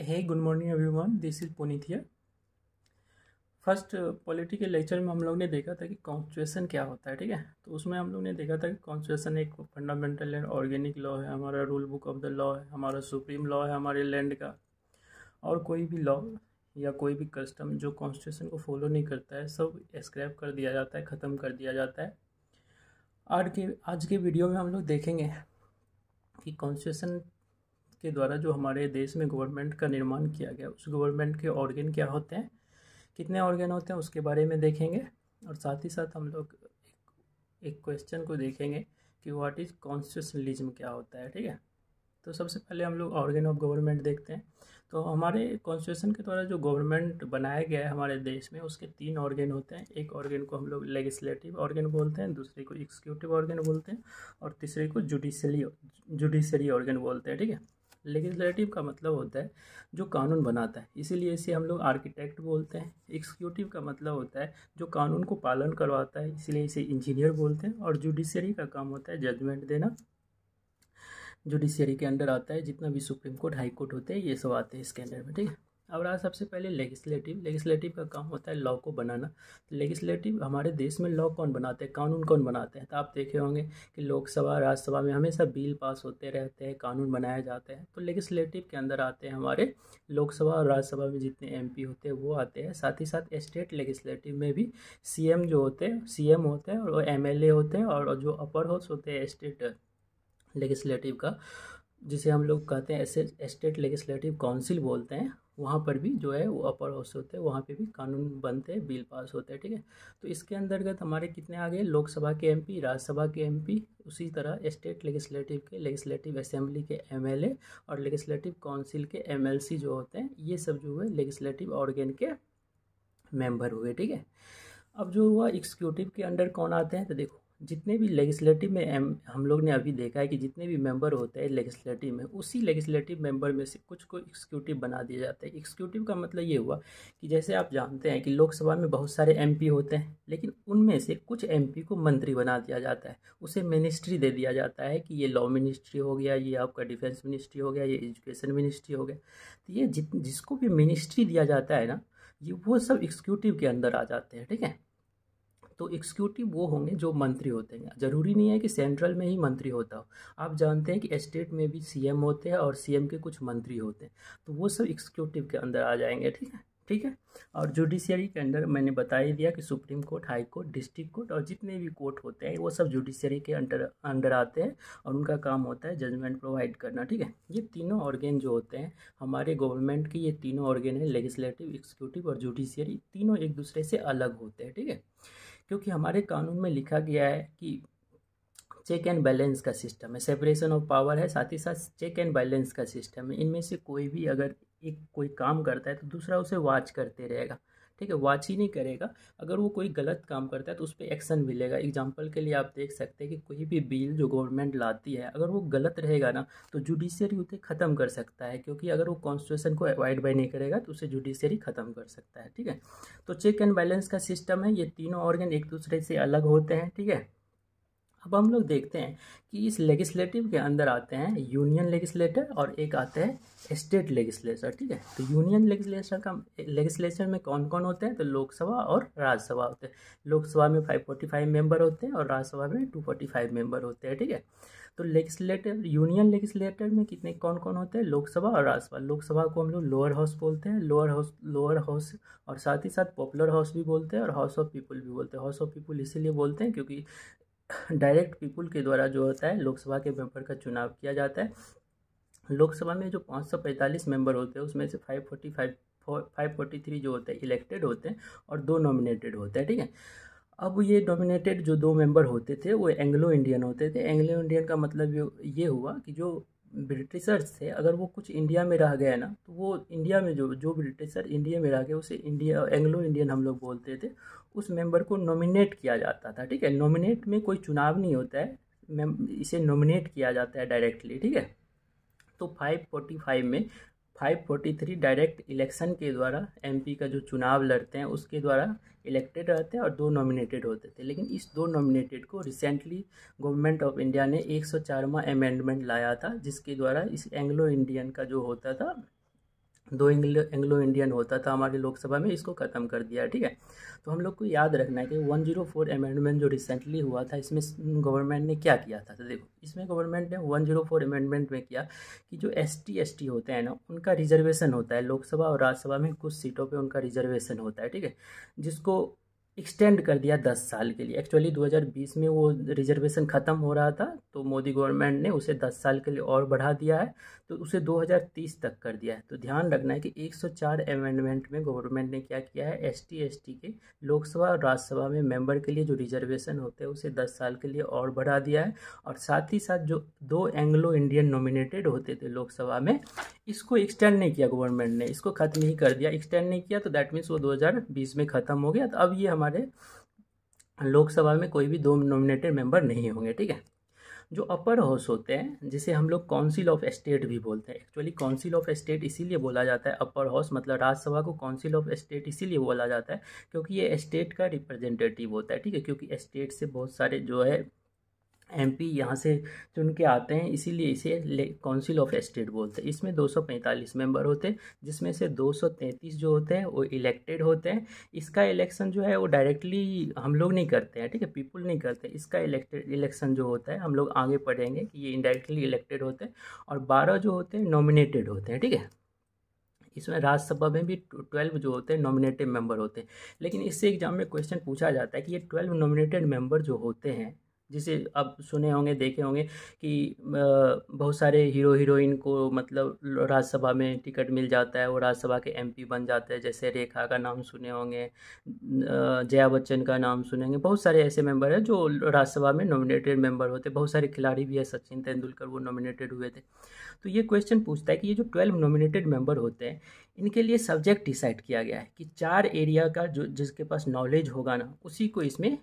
है good morning everyone. One this is here. First political lecture में हम लोग ने देखा था कि कॉन्स्टिट्यूशन क्या होता है ठीक है तो उसमें हम लोग ने देखा था कि कॉन्स्टिट्यूशन एक फंडामेंटल एंड ऑर्गेनिक लॉ है हमारा rule book of the law है हमारा सुप्रीम लॉ है हमारे लैंड का और कोई भी लॉ या कोई भी कस्टम जो कॉन्स्टिट्यूशन को फॉलो नहीं करता है सब स्क्रैप कर दिया जाता है ख़त्म कर दिया जाता है आज के आज के वीडियो में हम लोग देखेंगे कि कॉन्स्टिट्यूशन के द्वारा जो हमारे देश में गवर्नमेंट का निर्माण किया गया उस गवर्नमेंट के ऑर्गेन क्या होते हैं कितने ऑर्गेन होते हैं उसके बारे में देखेंगे और साथ ही साथ हम लोग एक क्वेश्चन को देखेंगे कि व्हाट इज़ कॉन्स्टिट्यूशनलिज्म क्या होता है ठीक है तो सबसे पहले हम लोग ऑर्गेन ऑफ गवर्नमेंट देखते हैं तो हमारे कॉन्स्टिट्यूशन के द्वारा जो गवर्नमेंट बनाया गया है हमारे देश में उसके तीन ऑर्गेन होते हैं एक ऑर्गेन को हम लोग लेजिस्लेटिव ऑर्गेन बोलते हैं दूसरे को एग्जीक्यूटिव ऑर्गेन बोलते हैं और तीसरे को जुडिशली जुडिशरी ऑर्गेन बोलते हैं ठीक है लेजिस्लेटिव का मतलब होता है जो कानून बनाता है इसीलिए इसे हम लोग आर्किटेक्ट बोलते हैं एग्जीक्यूटिव का मतलब होता है जो कानून को पालन करवाता है इसीलिए इसे इंजीनियर बोलते हैं और जुडिशरी का काम होता है जजमेंट देना जुडिशरी के अंडर आता है जितना भी सुप्रीम कोर्ट हाई कोर्ट होते हैं ये सब आते हैं इसके अंडर में ठीक है अब रहा सबसे पहले लेगिस्लेटिव लेगिस्लेटिव का काम होता है लॉ को बनाना तो लेगिस्लेटिव हमारे देश में लॉ कौन बनाते हैं कानून कौन बनाते हैं तो आप देखे होंगे कि लोकसभा राज्यसभा में हमेशा बिल पास होते रहते हैं कानून बनाए जाते हैं तो लेगिस्लेटिव के अंदर आते हैं हमारे लोकसभा और राज्यसभा में जितने एम होते हैं वो आते हैं साथ ही साथ स्टेट लेगिस्लेटिव में भी सी जो होते हैं सी होते हैं और एम होते हैं और जो अपर हाउस होते हैं स्टेट लेगिस्लेटिव का जिसे हम लोग कहते हैं स्टेट लेगिस्लेटिव काउंसिल बोलते हैं वहाँ पर भी जो है वो अपर हाउस होते हैं वहाँ पे भी कानून बनते हैं बिल पास होते हैं ठीक है तो इसके अंतर्गत हमारे कितने आ गए लोकसभा के एमपी राज्यसभा के एमपी उसी तरह स्टेट लेजिस्टिव के लेजिस्टिव असेंबली के एमएलए और लेगिस्लेटिव काउंसिल के एमएलसी जो होते हैं ये सब जो हुए लेजिस्टिव ऑर्गेन के मेम्बर हुए ठीक है अब जो हुआ एग्जीक्यूटिव के अंडर कौन आते हैं तो देखो जितने भी लेgiस्लेटिव में हम लोग ने अभी देखा है कि जितने भी मेंबर होते हैं लेगिस्लेटिव में उसी लेगिस्लेटिव मेंबर में से कुछ को एक्सिक्यूटिव बना दिया जाता है एक्सिक्यूटिव का मतलब ये हुआ कि जैसे आप जानते हैं कि लोकसभा में बहुत सारे एमपी होते हैं लेकिन उनमें से कुछ एमपी को मंत्री बना दिया जाता है उसे मिनिस्ट्री दे दिया जाता है कि ये लॉ मिनिस्ट्री हो गया ये आपका डिफेंस मिनिस्ट्री हो गया ये एजुकेशन मिनिस्ट्री हो गया तो ये जित जिसको भी मिनिस्ट्री दिया जाता है ना ये वो सब एक्सिक्यूटिव के अंदर आ जाते हैं ठीक है तो एक्सिक्यूटिव वो होंगे जो मंत्री होते हैं ज़रूरी नहीं है कि सेंट्रल में ही मंत्री होता हो आप जानते हैं कि स्टेट में भी सीएम होते हैं और सीएम के कुछ मंत्री होते हैं तो वो सब एक्सिक्यूटिव के अंदर आ जाएंगे ठीक है ठीक है और जुडिशियरी के अंदर मैंने बता ही दिया कि supreme court high court district court और जितने भी कोर्ट होते हैं वो सब जुडिशियरी के अंडर अंडर आते हैं और उनका काम होता है जजमेंट प्रोवाइड करना ठीक है ये तीनों ऑर्गेन जो होते हैं हमारे गवर्नमेंट के ये तीनों ऑर्गेन है लेजिस्लेटिव एक्सिक्यूटिव और जुडिशियरी तीनों एक दूसरे से अलग होते हैं ठीक है क्योंकि हमारे कानून में लिखा गया है कि चेक एंड बैलेंस का सिस्टम है सेपरेशन ऑफ पावर है साथ ही साथ चेक एंड बैलेंस का सिस्टम है इनमें से कोई भी अगर एक कोई काम करता है तो दूसरा उसे वाच करते रहेगा ठीक है वाच ही नहीं करेगा अगर वो कोई गलत काम करता है तो उस पर एक्शन मिलेगा एग्जाम्पल के लिए आप देख सकते हैं कि कोई भी बिल जो गवर्नमेंट लाती है अगर वो गलत रहेगा ना तो जुडिशियरी उसे ख़त्म कर सकता है क्योंकि अगर वो कॉन्स्टिट्यूशन को अवॉइड बाई नहीं करेगा तो उसे जुडिशियरी ख़त्म कर सकता है ठीक है तो चेक एंड बैलेंस का सिस्टम है ये तीनों ऑर्गन एक दूसरे से अलग होते हैं ठीक है अब हम लोग देखते हैं कि इस लेजिस्टिव के अंदर आते हैं यूनियन लेगिस्लेटर और एक आते हैं स्टेट लेजिस्लेचर ठीक है तो यूनियन लेजिस्लेचर का लेजिस्लेचर में कौन कौन होते हैं तो लोकसभा और राज्यसभा होते हैं लोकसभा में 545 मेंबर होते हैं और राज्यसभा में 245 मेंबर होते हैं ठीक है तो लेगिस्लेटर यूनियन लेजिस्लेटर में कितने कौन कौन होते हैं लोकसभा और राज्यसभा लोकसभा को हम लोग लोअर हाउस बोलते हैं लोअर हाउस लोअर हाउस और साथ ही साथ पॉपुलर हाउस भी बोलते हैं और हाउस ऑफ पीपल भी बोलते हैं हाउस ऑफ पीपल इसीलिए बोलते हैं क्योंकि डायरेक्ट पीपुल के द्वारा जो होता है लोकसभा के मेंबर का चुनाव किया जाता है लोकसभा में जो पाँच सौ पैंतालीस मेंबर होते हैं उसमें से five forty five five forty three जो होते हैं इलेक्टेड होते हैं और दो नॉमिनेटेड होते हैं ठीक है अब ये डोमिनेटेड जो दो मेंबर होते थे वो एंग्लो इंडियन होते थे एंग्लो इंडियन का मतलब ये हुआ कि जो ब्रिटिशर्स थे अगर वो कुछ इंडिया में रह गए ना तो वो इंडिया में जो जो ब्रिटिशर इंडिया में रह गए उसे इंडिया एंग्लो इंडियन हम लोग बोलते थे उस मेंबर को नॉमिनेट किया जाता था ठीक है नॉमिनेट में कोई चुनाव नहीं होता है इसे नॉमिनेट किया जाता है डायरेक्टली ठीक है तो 545 में 543 डायरेक्ट इलेक्शन के द्वारा एमपी का जो चुनाव लड़ते हैं उसके द्वारा इलेक्टेड रहते हैं और दो नॉमिनेटेड होते थे लेकिन इस दो नॉमिनेटेड को रिसेंटली गवर्नमेंट ऑफ इंडिया ने एक सौ अमेंडमेंट लाया था जिसके द्वारा इस एंग्लो इंडियन का जो होता था दो एंग्लो इंडियन होता था हमारे लोकसभा में इसको ख़त्म कर दिया ठीक है तो हम लोग को याद रखना है कि 104 अमेंडमेंट जो रिसेंटली हुआ था इसमें गवर्नमेंट ने क्या किया था तो देखो इसमें गवर्नमेंट ने 104 अमेंडमेंट में किया कि जो एस टी होते हैं ना उनका रिजर्वेशन होता है लोकसभा और राज्यसभा में कुछ सीटों पर उनका रिजर्वेशन होता है ठीक है जिसको एक्सटेंड कर दिया दस साल के लिए एक्चुअली 2020 में वो रिजर्वेशन ख़त्म हो रहा था तो मोदी गवर्नमेंट ने उसे दस साल के लिए और बढ़ा दिया है तो उसे 2030 तक कर दिया है तो ध्यान रखना है कि 104 अमेंडमेंट में गवर्नमेंट ने क्या किया है एस टी के लोकसभा और राज्यसभा में मेंबर के लिए जो रिजर्वेशन होते हैं उसे दस साल के लिए और बढ़ा दिया है और साथ ही साथ जो दो एंग्लो इंडियन नॉमिनेटेड होते थे लोकसभा में इसको एक्सटेंड नहीं किया गवर्नमेंट ने इसको ख़त्म ही कर दिया एक्सटेंड नहीं किया तो दैट मीन्स वो दो में ख़त्म हो गया तो अब ये हमारे लोकसभा में कोई भी दो नॉमिनेटेड मेंबर नहीं होंगे ठीक है जो अपर हाउस होते हैं जिसे हम लोग काउंसिल ऑफ स्टेट भी बोलते हैं एक्चुअली काउंसिल ऑफ स्टेट इसीलिए बोला जाता है अपर हाउस मतलब राज्यसभा को काउंसिल ऑफ स्टेट इसीलिए बोला जाता है क्योंकि ये स्टेट का रिप्रेजेंटेटिव होता है ठीक है क्योंकि स्टेट से बहुत सारे जो है एमपी यहाँ से चुन के आते हैं इसीलिए इसे काउंसिल ऑफ स्टेट बोलते हैं इसमें 245 मेंबर होते हैं जिसमें से 233 जो होते हैं वो इलेक्टेड होते हैं इसका इलेक्शन जो है वो डायरेक्टली हम लोग नहीं करते हैं ठीक है पीपुल नहीं करते इसका इलेक्टेड इलेक्शन जो होता है हम लोग आगे पढ़ेंगे कि ये इनडायरेक्टली इलेक्टेड होते हैं और बारह जो होते हैं नॉमिनेटेड होते हैं ठीक है इसमें राज्यसभा में भी ट्वेल्व जो होते हैं नॉमिनेटेड मेंबर होते हैं लेकिन इससे एग्जाम में क्वेश्चन पूछा जाता है कि ये ट्वेल्व नॉमिनेटेड मेंबर जो होते हैं जिसे आप सुने होंगे देखे होंगे कि बहुत सारे हीरो हीरोइन को मतलब राज्यसभा में टिकट मिल जाता है वो राज्यसभा के एमपी बन जाते हैं जैसे रेखा का नाम सुने होंगे जया बच्चन का नाम सुनेंगे बहुत सारे ऐसे मेंबर हैं जो राज्यसभा में नॉमिनेटेड मेंबर होते हैं बहुत सारे खिलाड़ी भी है सचिन तेंदुलकर वो नॉमिनेटेड हुए थे तो ये क्वेश्चन पूछता है कि ये जो ट्वेल्व नॉमिनेटेड मेंबर होते हैं इनके लिए सब्जेक्ट डिसाइड किया गया है कि चार एरिया का जो जिसके पास नॉलेज होगा ना उसी को इसमें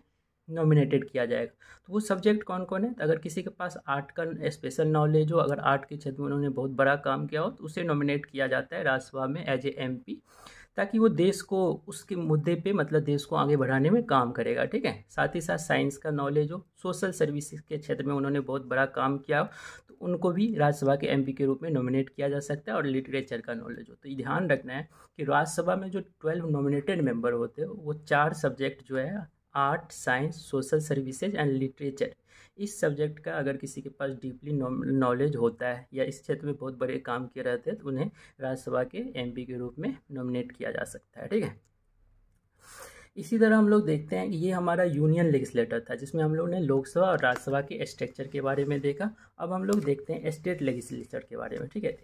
नॉमिनेटेड किया जाएगा तो वो सब्जेक्ट कौन कौन है तो अगर किसी के पास आर्ट का स्पेशल नॉलेज हो अगर आर्ट के क्षेत्र में उन्होंने बहुत बड़ा काम किया हो तो उसे नॉमिनेट किया जाता है राज्यसभा में एज ए एम ताकि वो देश को उसके मुद्दे पे मतलब देश को आगे बढ़ाने में काम करेगा ठीक है साथ ही साथ साइंस का नॉलेज हो सोशल सर्विसेज के क्षेत्र में उन्होंने बहुत बड़ा काम किया हो तो उनको भी राज्यसभा के एमपी के रूप में नॉमिनेट किया जा सकता है और लिटरेचर का नॉलेज हो तो ध्यान रखना है कि राज्यसभा में जो ट्वेल्व नॉमिनेटेड मेम्बर होते हैं वो चार सब्जेक्ट जो है art science social services and literature इस सब्जेक्ट का अगर किसी के पास डीपली नॉलेज होता है या इस क्षेत्र में बहुत बड़े काम किए रहते हैं तो उन्हें राज्यसभा के एमपी के रूप में नॉमिनेट किया जा सकता है ठीक है इसी तरह हम लोग देखते हैं कि ये हमारा यूनियन लेजिस्टर था जिसमें हम लोग ने लोकसभा और राज्यसभा के स्ट्रक्चर के बारे में देखा अब हम लोग देखते हैं स्टेट लेगिस्लेचर के बारे में ठीक है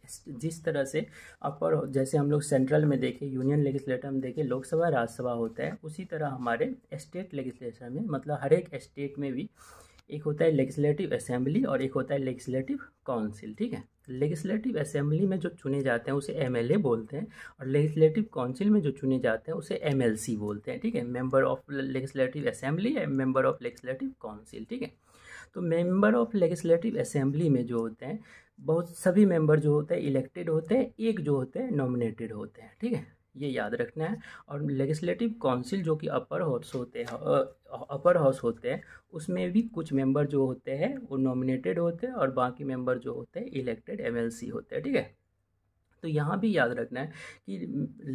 जिस तरह से अपर जैसे हम लोग सेंट्रल में देखें यूनियन लेगिस्लेटर में देखें लोकसभा राज्यसभा होता है उसी तरह हमारे स्टेट लेगिस्लेचर में मतलब हर एक स्टेट में भी एक होता है लेgiस्लेटिव असेंबली और एक होता है लेगिस्लेटिव काउंसिल ठीक है लेगिस्लेटिव असेंबली में जो चुने जाते हैं उसे एमएलए बोलते हैं और लेगिस्लेटिव काउंसिल में जो चुने जाते हैं उसे एमएलसी बोलते हैं ठीक है मेंबर ऑफ लेगिस्लेटिव असेंबली या मेंबर ऑफ लेगिस्लेटिव काउंसिल ठीक है तो मेंबर ऑफ लेगिस्लेटिव असेंबली में जो होते हैं बहुत सभी मेंबर जो होते हैं इलेक्टेड होते हैं एक जो होते हैं नॉमिनेटेड होते हैं ठीक है ये याद रखना है और लेजिस्लेटिव काउंसिल जो कि अपर हाउस होते हैं अपर हाउस होते हैं उसमें भी कुछ मेंबर जो होते हैं वो नॉमिनेटेड होते हैं और बाकी मेंबर जो होते हैं इलेक्टेड एमएलसी होते हैं ठीक है तो यहाँ भी याद रखना है कि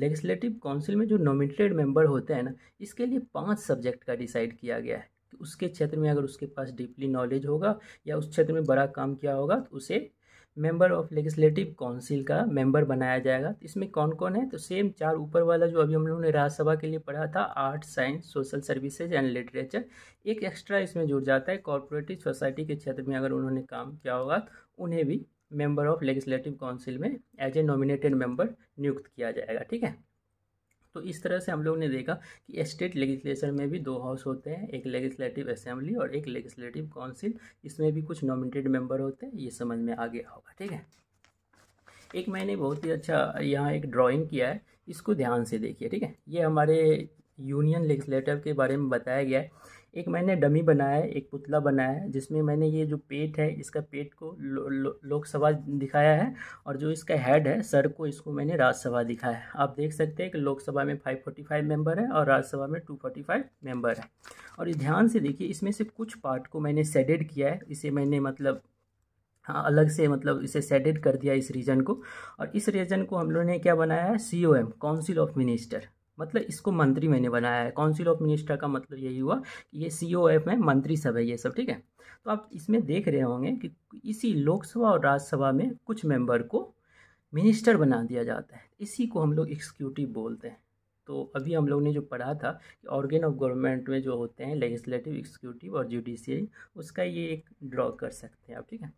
लेजिस्टिव काउंसिल में जो नॉमिनेटेड मेंबर होते हैं ना इसके लिए पाँच सब्जेक्ट का डिसाइड किया गया है कि उसके क्षेत्र में अगर उसके पास डीपली नॉलेज होगा या उस क्षेत्र में बड़ा काम किया होगा तो उसे मेंबर ऑफ लेजिस्लेटिव काउंसिल का मेंबर बनाया जाएगा तो इसमें कौन कौन है तो सेम चार ऊपर वाला जो अभी हम लोगों ने राज्यसभा के लिए पढ़ा था art science social services and literature एक एक्स्ट्रा इसमें जुड़ जाता है कॉरपोरेटिव सोसाइटी के क्षेत्र में अगर उन्होंने काम किया होगा तो उन्हें भी मेंबर ऑफ लेजिस्लेटिव काउंसिल में एज ए नॉमिनेटेड मेंबर नियुक्त किया जाएगा ठीक है तो इस तरह से हम लोग ने देखा कि स्टेट लेजिस्लेचर में भी दो हाउस होते हैं एक लेजिस्लेटिव असेंबली और एक लेजिस्लेटिव काउंसिल इसमें भी कुछ नॉमिनेटेड मेंबर होते हैं ये समझ में आगे होगा ठीक है एक मैंने बहुत ही अच्छा यहाँ एक ड्राइंग किया है इसको ध्यान से देखिए ठीक है ये हमारे यूनियन लेजिस्लेटिव के बारे में बताया गया है एक मैंने डमी बनाया है एक पुतला बनाया है जिसमें मैंने ये जो पेट है इसका पेट को लो, लो, लोकसभा दिखाया है और जो इसका हेड है सर को इसको मैंने राज्यसभा दिखाया है आप देख सकते हैं कि लोकसभा में 545 मेंबर है और राज्यसभा में 245 मेंबर है और इस ध्यान से देखिए इसमें से कुछ पार्ट को मैंने सेडेड किया है इसे मैंने मतलब हाँ अलग से मतलब इसे सेडेड कर दिया इस रीजन को और इस रीजन को हम लोगों ने क्या बनाया है C O M council of minister मतलब इसको मंत्री मैंने बनाया है काउंसिल ऑफ मिनिस्टर का मतलब यही हुआ कि ये सी ओ एफ में मंत्री सब है ये सब ठीक है तो आप इसमें देख रहे होंगे कि इसी लोकसभा और राज्यसभा में कुछ मेंबर को मिनिस्टर बना दिया जाता है इसी को हम लोग एक्सिक्यूटिव बोलते हैं तो अभी हम लोग ने जो पढ़ा था कि ऑर्गेन ऑफ गवर्नमेंट में जो होते हैं लेजिस्लेटिव एक्सिक्यूटिव और जुडिशियरी उसका ये एक ड्रॉ कर सकते हैं आप ठीक है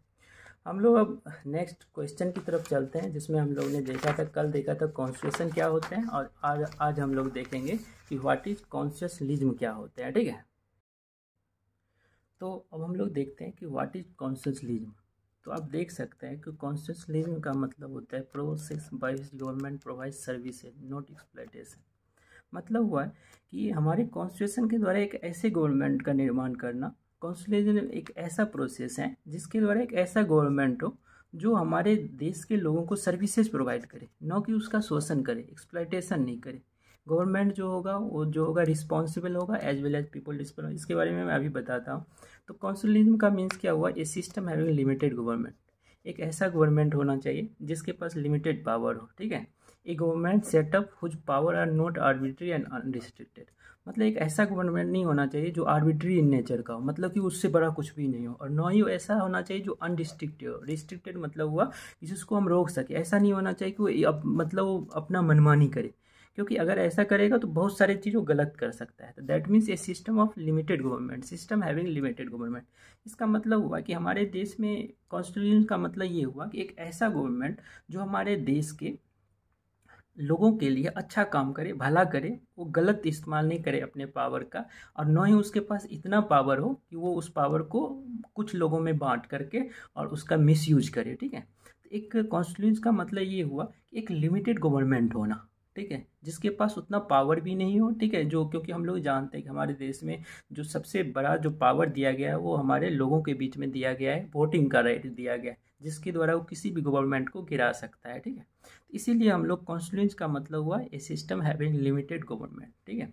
हम लोग अब नेक्स्ट क्वेश्चन की तरफ चलते हैं जिसमें हम लोग ने देखा था कल देखा था कॉन्स्टिट्यूशन क्या होते हैं और आज आज हम लोग देखेंगे कि व्हाट इज कॉन्शियसलिज्म क्या होते हैं ठीक है तो अब हम लोग देखते हैं कि व्हाट इज कॉन्शियसलिज्म तो आप देख सकते हैं कि लिज्म का मतलब होता है process by government provide services not exploitation मतलब हुआ कि हमारे कॉन्स्टिट्यूशन के द्वारा एक ऐसे गवर्नमेंट का निर्माण करना कॉन्स्टलेशन एक ऐसा प्रोसेस है जिसके द्वारा एक ऐसा गवर्नमेंट हो जो हमारे देश के लोगों को सर्विसेज प्रोवाइड करे ना कि उसका शोषण करे एक्सप्लाइटेशन नहीं करे गवर्नमेंट जो होगा वो जो होगा रिस्पॉन्सिबल होगा as well as people responsible इसके बारे में मैं अभी बताता हूँ तो कॉन्सुलिज्म का मीन्स क्या हुआ a system having limited government एक ऐसा गवर्नमेंट होना चाहिए जिसके पास लिमिटेड पावर हो ठीक है a government setup whose power are not arbitrary and unrestricted मतलब एक ऐसा गवर्नमेंट नहीं होना चाहिए जो आर्बिट्री इन नेचर का हो मतलब कि उससे बड़ा कुछ भी नहीं हो और ना ही ऐसा होना चाहिए जो अनरिस्ट्रिक्टेड हो रिस्ट्रिक्टेड मतलब हुआ कि जिसको हम रोक सके ऐसा नहीं होना चाहिए कि वो अप, मतलब वो अपना मनमानी करे क्योंकि अगर ऐसा करेगा तो बहुत सारी चीज़ों गलत कर सकता है तो that means a system of limited government system having limited government इसका मतलब हुआ कि हमारे देश में कॉन्स्टिट्यूशन का मतलब ये हुआ कि एक ऐसा गवर्नमेंट जो हमारे देश के लोगों के लिए अच्छा काम करे भला करे वो गलत इस्तेमाल नहीं करे अपने पावर का और न ही उसके पास इतना पावर हो कि वो उस पावर को कुछ लोगों में बांट करके और उसका मिसयूज करे ठीक है तो एक कॉन्स्टिट्यूंस का मतलब ये हुआ कि एक लिमिटेड गवर्नमेंट होना ठीक है जिसके पास उतना पावर भी नहीं हो ठीक है जो क्योंकि हम लोग जानते हैं कि हमारे देश में जो सबसे बड़ा जो पावर दिया गया है वो हमारे लोगों के बीच में दिया गया है वोटिंग का राइट दिया गया है जिसके द्वारा वो किसी भी गवर्नमेंट को गिरा सकता है ठीक है तो इसीलिए हम लोग कॉन्स्टिट्यूंस का मतलब हुआ a system having limited government ठीक है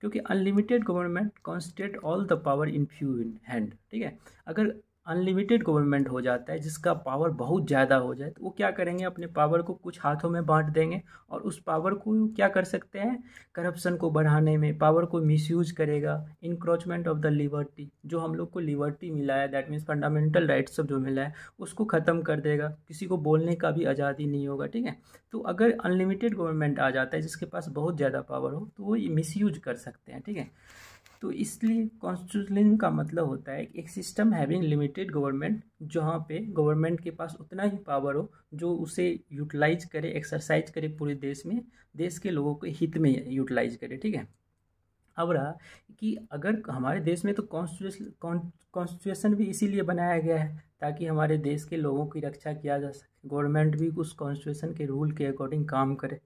क्योंकि unlimited government concentrate all the power in few in hand ठीक है अगर अनलिमिटेड गवर्नमेंट हो जाता है जिसका पावर बहुत ज़्यादा हो जाए तो वो क्या करेंगे अपने पावर को कुछ हाथों में बांट देंगे और उस पावर को क्या कर सकते हैं करप्शन को बढ़ाने में पावर को मिसयूज करेगा इनक्रोचमेंट ऑफ द लिबर्टी जो हम लोग को लिबर्टी मिला है दैट मीन्स फंडामेंटल राइट्स जो मिला है उसको ख़त्म कर देगा किसी को बोलने का भी आज़ादी नहीं होगा ठीक है तो अगर अनलिमिटेड गवर्नमेंट आ जाता है जिसके पास बहुत ज़्यादा पावर हो तो वो मिस मिसयूज कर सकते हैं ठीक है तो इसलिए कॉन्स्टिट्यूशन का मतलब होता है कि एक सिस्टम हैविंग लिमिटेड गवर्नमेंट जहाँ पे गवर्नमेंट के पास उतना ही पावर हो जो उसे यूटिलाइज करे एक्सरसाइज करे पूरे देश में देश के लोगों के हित में यूटिलाइज करे ठीक है अब रहा कि अगर हमारे देश में तो कॉन्स्टिट्यूशन कॉन्स्टिट्यूशन भी इसीलिए बनाया गया है ताकि हमारे देश के लोगों की रक्षा किया जा सके गवर्नमेंट भी उस कॉन्स्टिट्यूशन के रूल के अकॉर्डिंग काम करे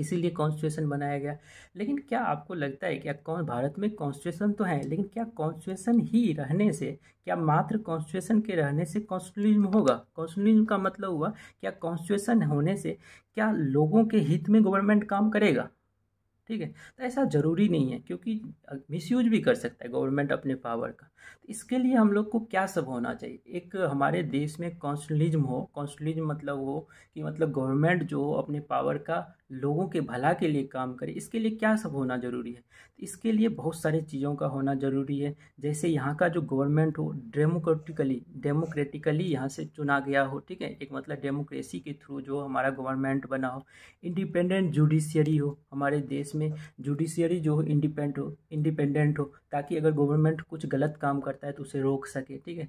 इसीलिए कॉन्स्टिट्यूशन बनाया गया लेकिन क्या आपको लगता है क्या भारत में कॉन्स्टिट्यूशन तो है लेकिन क्या कॉन्स्टिट्यूशन ही रहने से क्या मात्र कॉन्स्टिट्यूशन के रहने से कॉन्स्टिट्यूशन होगा कॉन्स्टिट्यूशन का मतलब हुआ क्या कॉन्स्टिट्यूशन होने से क्या लोगों के हित में गवर्नमेंट काम करेगा ठीक है तो ऐसा ज़रूरी नहीं है क्योंकि मिसयूज भी कर सकता है गवर्नमेंट अपने पावर का तो इसके लिए हम लोग को क्या सब होना चाहिए एक हमारे देश में कॉन्स्टलिज्म हो कॉन्स्टलिज्म मतलब हो कि मतलब गवर्नमेंट जो अपने पावर का लोगों के भला के लिए काम करें इसके लिए क्या सब होना ज़रूरी है तो इसके लिए बहुत सारी चीज़ों का होना ज़रूरी है जैसे यहाँ का जो गवर्नमेंट हो डेमोक्रेटिकली डेमोक्रेटिकली यहाँ से चुना गया हो ठीक है एक मतलब डेमोक्रेसी के थ्रू जो हमारा गवर्नमेंट बना हो इंडिपेंडेंट जुडिशियरी हो हमारे देश में जुडिशियरी जो हो इंडिपेंडेंट हो इंडिपेंडेंट हो ताकि अगर गवर्नमेंट कुछ गलत काम करता है तो उसे रोक सके ठीक है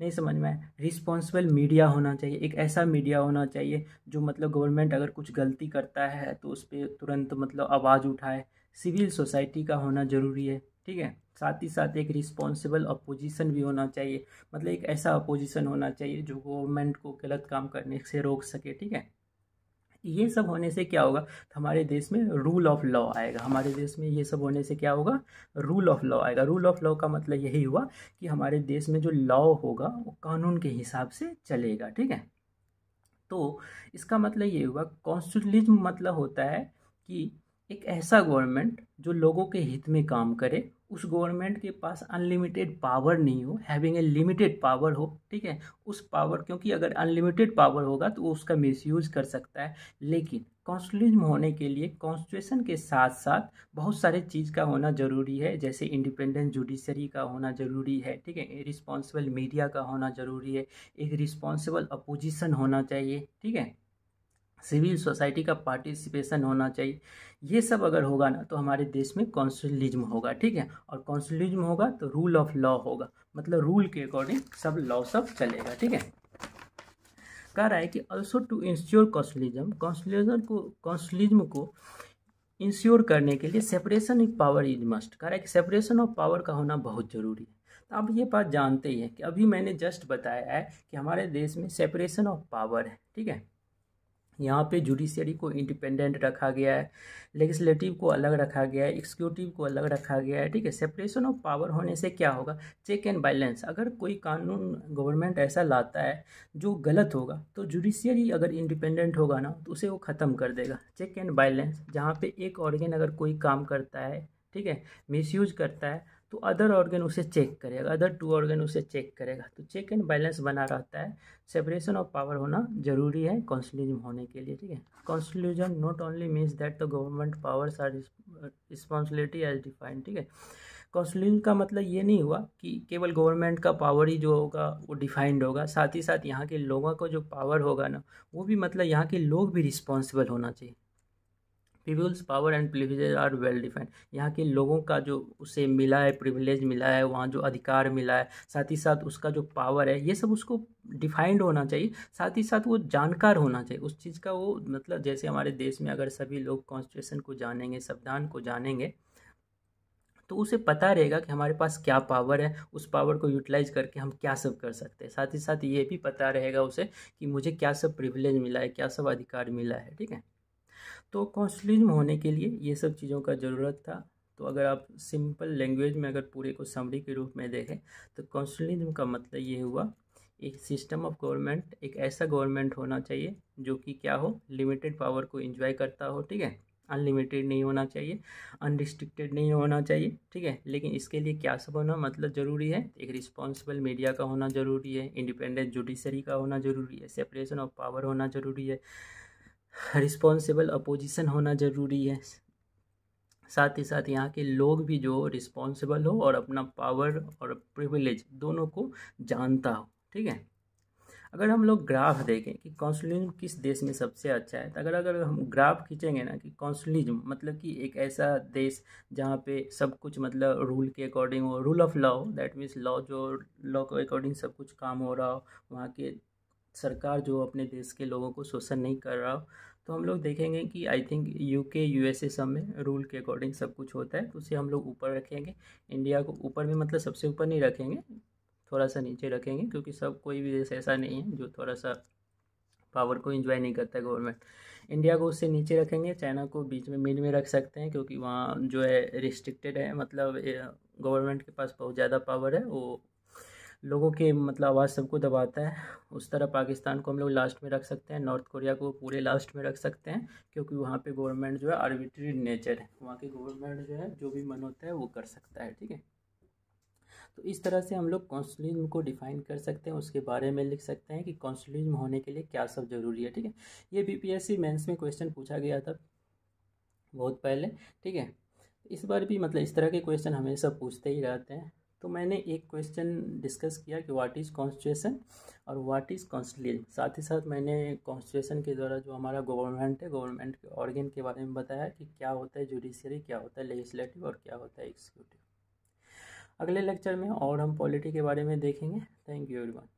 नहीं समझ में आया रिस्पॉन्सिबल मीडिया होना चाहिए एक ऐसा मीडिया होना चाहिए जो मतलब गवर्नमेंट अगर कुछ गलती करता है तो उस पर तुरंत मतलब आवाज़ उठाए सिविल सोसाइटी का होना ज़रूरी है ठीक है साथ ही साथ एक रिस्पॉन्सिबल अपोजिशन भी होना चाहिए मतलब एक ऐसा अपोजिशन होना चाहिए जो गवर्नमेंट को गलत काम करने से रोक सके ठीक है ये सब होने से क्या होगा तो हमारे देश में रूल ऑफ लॉ आएगा हमारे देश में ये सब होने से क्या होगा रूल ऑफ लॉ आएगा रूल ऑफ लॉ का मतलब यही हुआ कि हमारे देश में जो लॉ होगा वो कानून के हिसाब से चलेगा ठीक है तो इसका मतलब ये हुआ कॉन्स्टिट्यूशनलिज्म मतलब होता है कि एक ऐसा गवर्नमेंट जो लोगों के हित में काम करे उस गवर्नमेंट के पास अनलिमिटेड पावर नहीं हो हैविंग ए लिमिटेड पावर हो ठीक है उस पावर क्योंकि अगर अनलिमिटेड पावर होगा तो वो उसका मिसयूज कर सकता है लेकिन कॉन्स्टिट्यूशन होने के लिए कॉन्स्टिट्यूशन के साथ साथ बहुत सारे चीज़ का होना ज़रूरी है जैसे इंडिपेंडेंट जुडिशरी का होना ज़रूरी है ठीक है रिस्पॉन्सिबल मीडिया का होना ज़रूरी है एक रिस्पॉन्सिबल अपोजिशन होना चाहिए ठीक है सिविल सोसाइटी का पार्टिसिपेशन होना चाहिए ये सब अगर होगा ना तो हमारे देश में कौंसुलिज्म होगा ठीक है और कौंसुलिज्म होगा तो रूल ऑफ लॉ होगा मतलब रूल के अकॉर्डिंग सब लॉ सब चलेगा ठीक है कह रहा है कि ऑल्सो टू इंश्योर कौंसुलिज्म कौंसुलिज्म को कौंसुलिज्म को इंश्योर करने के लिए separation of power is must कह रहा है कि सेपरेशन ऑफ पावर का होना बहुत ज़रूरी है तो आप ये बात जानते ही हैं कि अभी मैंने जस्ट बताया है कि हमारे देश में सेपरेशन ऑफ पावर है ठीक है यहाँ पे जुडिशियरी को इंडिपेंडेंट रखा गया है लेजिस्लेटिव को अलग रखा गया है एक्सिक्यूटिव को अलग रखा गया है ठीक है सेपरेशन ऑफ पावर होने से क्या होगा चेक एंड बैलेंस अगर कोई कानून गवर्नमेंट ऐसा लाता है जो गलत होगा तो जुडिशियरी अगर इंडिपेंडेंट होगा ना तो उसे वो ख़त्म कर देगा चेक एंड बैलेंस जहाँ पर एक ऑर्गेन अगर कोई काम करता है ठीक है मिस करता है तो अदर ऑर्गन उसे चेक करेगा अदर टू ऑर्गन उसे चेक करेगा तो चेक एंड बैलेंस बना रहता है सेपरेशन ऑफ पावर होना जरूरी है कॉन्सुलिज्म होने के लिए ठीक है कॉन्सुलिज्म not only means that the government powers are responsibility as defined ठीक है कॉन्सलिज्म का मतलब ये नहीं हुआ कि केवल गवर्नमेंट का पावर ही जो होगा वो डिफाइंड होगा साथ ही साथ यहाँ के लोगों का जो पावर होगा ना वो भी मतलब यहाँ के लोग भी रिस्पॉन्सिबल होना चाहिए people's power and privilege are well defined यहाँ के लोगों का जो उसे मिला है प्रिविलेज मिला है वहाँ जो अधिकार मिला है साथ ही साथ उसका जो पावर है ये सब उसको डिफाइंड होना चाहिए साथ ही साथ वो जानकार होना चाहिए उस चीज़ का वो मतलब जैसे हमारे देश में अगर सभी लोग कॉन्स्टिट्यूशन को जानेंगे संविधान को जानेंगे तो उसे पता रहेगा कि हमारे पास क्या पावर है उस पावर को यूटिलाइज करके हम क्या सब कर सकते हैं साथ ही साथ ये भी पता रहेगा उसे कि मुझे क्या सब प्रिविलेज मिला है क्या सब अधिकार मिला है ठीक है तो कौंसलिंग होने के लिए ये सब चीज़ों का ज़रूरत था तो अगर आप सिंपल लैंग्वेज में अगर पूरे को समरी के रूप में देखें तो कौंसलिंग का मतलब ये हुआ एक सिस्टम ऑफ गवर्नमेंट एक ऐसा गवर्नमेंट होना चाहिए जो कि क्या हो लिमिटेड पावर को इंजॉय करता हो ठीक है अनलिमिटेड नहीं होना चाहिए अनरिस्ट्रिक्टेड नहीं होना चाहिए ठीक है लेकिन इसके लिए क्या सब होना मतलब ज़रूरी है एक रिस्पॉन्सिबल मीडिया का होना ज़रूरी है इंडिपेंडेंट जुडिशरी का होना ज़रूरी है सेपरेशन ऑफ पावर होना ज़रूरी है रिस्पॉन्सिबल अपोजिशन होना ज़रूरी है साथ ही साथ यहाँ के लोग भी जो रिस्पॉन्सिबल हो और अपना पावर और प्रिविलेज दोनों को जानता हो ठीक है अगर हम लोग ग्राफ देखें कि कौंसलिज्म किस देश में सबसे अच्छा है तो अगर अगर हम ग्राफ खींचेंगे ना कि कौंसलिज्म मतलब कि एक ऐसा देश जहाँ पे सब कुछ मतलब रूल के अकॉर्डिंग हो rule of law that means law जो लॉ के अकॉर्डिंग सब कुछ काम हो रहा हो वहाँ के सरकार जो अपने देश के लोगों को शोषण नहीं कर रहा हो तो हम लोग देखेंगे कि I think U S A सब में रूल के अकॉर्डिंग सब कुछ होता है तो उसे हम लोग ऊपर रखेंगे इंडिया को ऊपर भी मतलब सबसे ऊपर नहीं रखेंगे थोड़ा सा नीचे रखेंगे क्योंकि सब कोई भी देश ऐसा नहीं है जो थोड़ा सा पावर को इंजॉय नहीं करता गवर्नमेंट इंडिया को उससे नीचे रखेंगे चाइना को बीच में मिड में रख सकते हैं क्योंकि वहाँ जो है रिस्ट्रिक्टेड है मतलब गवर्नमेंट के पास बहुत ज़्यादा पावर है वो लोगों के मतलब आवाज़ सबको दबाता है उस तरह पाकिस्तान को हम लोग लास्ट में रख सकते हैं नॉर्थ कोरिया को पूरे लास्ट में रख सकते हैं क्योंकि वहाँ पे गवर्नमेंट जो है आर्बिट्री नेचर है वहाँ की गवर्नमेंट जो है जो भी मन होता है वो कर सकता है ठीक है तो इस तरह से हम लोग कॉन्सुलिज्म को डिफाइन कर सकते हैं उसके बारे में लिख सकते हैं कि कॉन्सुलिज्म होने के लिए क्या सब जरूरी है ठीक है ये सी मेन्स में क्वेश्चन पूछा गया था बहुत पहले ठीक है इस बार भी मतलब इस तरह के क्वेश्चन हमेशा पूछते ही रहते हैं तो मैंने एक क्वेश्चन डिस्कस किया कि व्हाट इज़ कॉन्स्टिट्यूशन और व्हाट इज़ कॉन्स्टिट्यूशन साथ ही साथ मैंने कॉन्स्टिट्यूशन के द्वारा जो हमारा गवर्नमेंट है गवर्नमेंट के ऑर्गेन के बारे में बताया कि क्या होता है जुडिशरी क्या होता है लेजिस्लेटिव और क्या होता है एग्जीक्यूटिव अगले लेक्चर में और हम पॉलिटी के बारे में देखेंगे थैंक यू एवरीवन